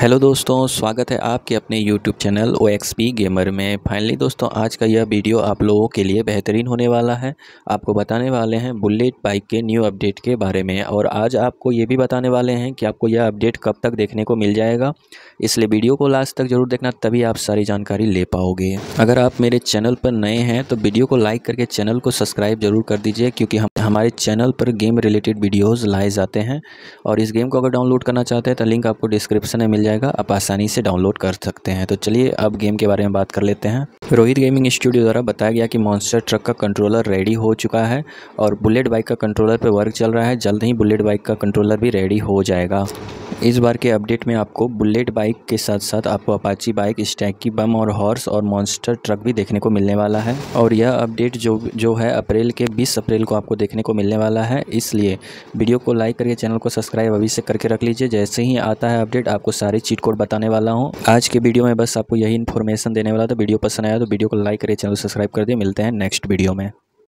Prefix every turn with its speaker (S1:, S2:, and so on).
S1: hello दोस्तों स्वागत है आपके अपने यूट्यूब चैनल ओ गेमर में फाइनली दोस्तों आज का यह वीडियो आप लोगों के लिए बेहतरीन होने वाला है आपको बताने वाले हैं बुलेट बाइक के न्यू अपडेट के बारे में और आज आपको ये भी बताने वाले हैं कि आपको यह अपडेट कब तक देखने को मिल जाएगा इसलिए वीडियो को लास्ट तक जरूर देखना तभी आप सारी जानकारी ले पाओगे अगर आप मेरे चैनल पर नए हैं तो वीडियो को लाइक करके चैनल को सब्सक्राइब जरूर कर दीजिए क्योंकि हम हमारे चैनल पर गेम रिलेटेड वीडियोस लाए जाते हैं और इस गेम को अगर डाउनलोड करना चाहते हैं तो लिंक आपको डिस्क्रिप्शन में मिल जाएगा आप आसानी से डाउनलोड कर सकते हैं तो चलिए अब गेम के बारे में बात कर लेते हैं रोहित गेमिंग स्टूडियो द्वारा बताया गया कि मॉन्स्टर ट्रक का कंट्रोलर रेडी हो चुका है और बुलेट बाइक का कंट्रोलर पर वर्क चल रहा है जल्द ही बुलेट बाइक का कंट्रोलर भी रेडी हो जाएगा इस बार के अपडेट में आपको बुलेट बाइक के साथ साथ आपको अपाची बाइक स्टैकी बम और हॉर्स और मॉन्स्टर ट्रक भी देखने को मिलने वाला है और यह अपडेट जो जो है अप्रैल के 20 अप्रैल को आपको देखने को मिलने वाला है इसलिए वीडियो को लाइक करके चैनल को सब्सक्राइब अभी से करके रख लीजिए जैसे ही आता है अपडेट आपको सारे चीट कोड बताने वाला हूँ आज के वीडियो में बस आपको यही इन्फॉर्मेशन देने वाला था वीडियो पसंद आया तो वीडियो को लाइक करिए चैनल सब्सक्राइब कर दिए मिलते हैं नेक्स्ट वीडियो में